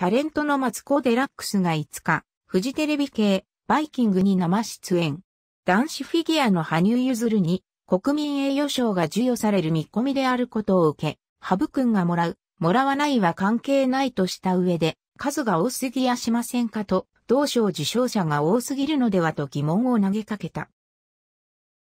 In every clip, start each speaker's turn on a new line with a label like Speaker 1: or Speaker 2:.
Speaker 1: タレントのマツコ・デラックスが5日、フジテレビ系、バイキングに生出演。男子フィギュアの羽生結弦に、国民栄誉賞が授与される見込みであることを受け、ハブ君がもらう、もらわないは関係ないとした上で、数が多すぎやしませんかと、同賞受賞者が多すぎるのではと疑問を投げかけた。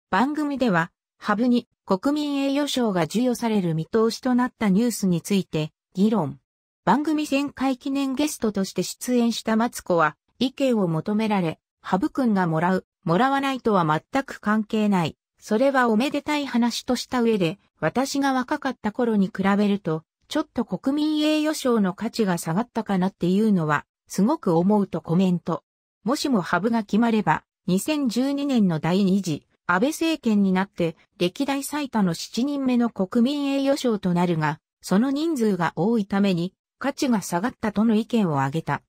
Speaker 1: 番組では、ハブに国民栄誉賞が授与される見通しとなったニュースについて議論。番組旋回記念ゲストとして出演したマツコは、意見を求められ、ハブくんがもらう、もらわないとは全く関係ない。それはおめでたい話とした上で、私が若かった頃に比べると、ちょっと国民栄誉賞の価値が下がったかなっていうのは、すごく思うとコメント。もしもハブが決まれば、2012年の第2次、安倍政権になって、歴代最多の7人目の国民栄誉賞となるが、その人数が多いために、価値が下がったとの意見を挙げた。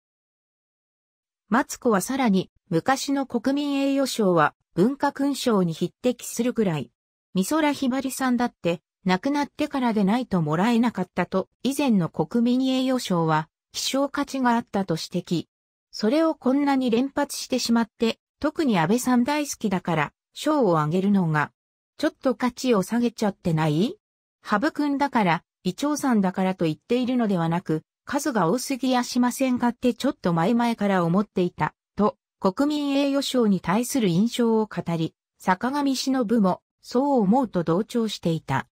Speaker 1: マツコはさらに、昔の国民栄誉賞は文化勲章に匹敵するくらい、美空ひばりさんだって、亡くなってからでないともらえなかったと、以前の国民栄誉賞は、希少価値があったと指摘。それをこんなに連発してしまって、特に安倍さん大好きだから、賞をあげるのが、ちょっと価値を下げちゃってないハブくんだから、微調んだからと言っているのではなく、数が多すぎやしませんかってちょっと前々から思っていた、と、国民栄誉賞に対する印象を語り、坂上忍も、そう思うと同調していた。